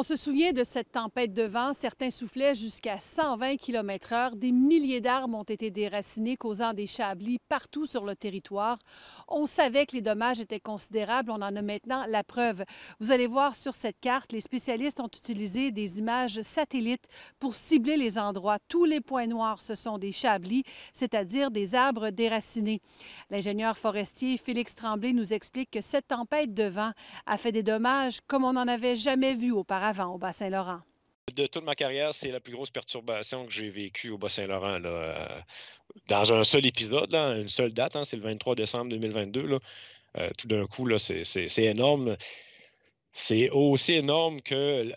On se souvient de cette tempête de vent. Certains soufflaient jusqu'à 120 km/h. Des milliers d'arbres ont été déracinés, causant des chablis partout sur le territoire. On savait que les dommages étaient considérables. On en a maintenant la preuve. Vous allez voir sur cette carte, les spécialistes ont utilisé des images satellites pour cibler les endroits. Tous les points noirs, ce sont des chablis, c'est-à-dire des arbres déracinés. L'ingénieur forestier Félix Tremblay nous explique que cette tempête de vent a fait des dommages comme on n'en avait jamais vu auparavant au Bas-Saint-Laurent? De toute ma carrière, c'est la plus grosse perturbation que j'ai vécue au Bas-Saint-Laurent. dans un seul épisode, une seule date, hein, c'est le 23 décembre 2022. Euh, tout d'un coup, c'est énorme. C'est aussi énorme que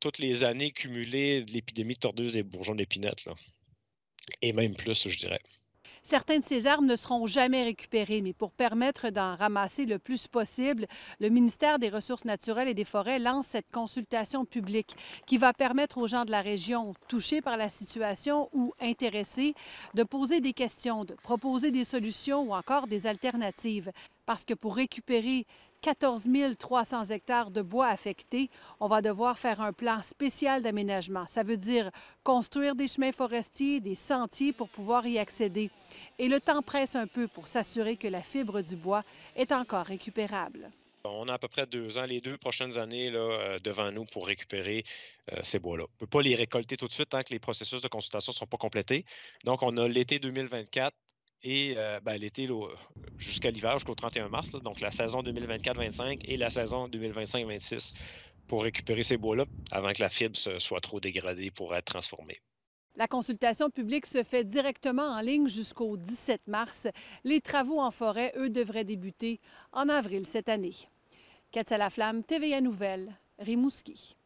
toutes les années cumulées de l'épidémie de tordeuse et bourgeons d'épinette. Et même plus, je dirais. Certains de ces armes ne seront jamais récupérés, mais pour permettre d'en ramasser le plus possible, le ministère des Ressources naturelles et des Forêts lance cette consultation publique qui va permettre aux gens de la région touchés par la situation ou intéressés de poser des questions, de proposer des solutions ou encore des alternatives. Parce que pour récupérer 14 300 hectares de bois affectés. On va devoir faire un plan spécial d'aménagement. Ça veut dire construire des chemins forestiers, des sentiers pour pouvoir y accéder. Et le temps presse un peu pour s'assurer que la fibre du bois est encore récupérable. On a à peu près deux ans, les deux prochaines années là, euh, devant nous pour récupérer euh, ces bois-là. On ne peut pas les récolter tout de suite tant que les processus de consultation ne sont pas complétés. Donc, on a l'été 2024 et euh, ben, l'été, euh, jusqu'à l'hiver, jusqu'au 31 mars, donc la saison 2024-25 et la saison 2025-26 pour récupérer ces bois-là avant que la fibre soit trop dégradée pour être transformée. La consultation publique se fait directement en ligne jusqu'au 17 mars. Les travaux en forêt, eux, devraient débuter en avril cette année. Katia Laflamme, TVA Nouvelle, Rimouski.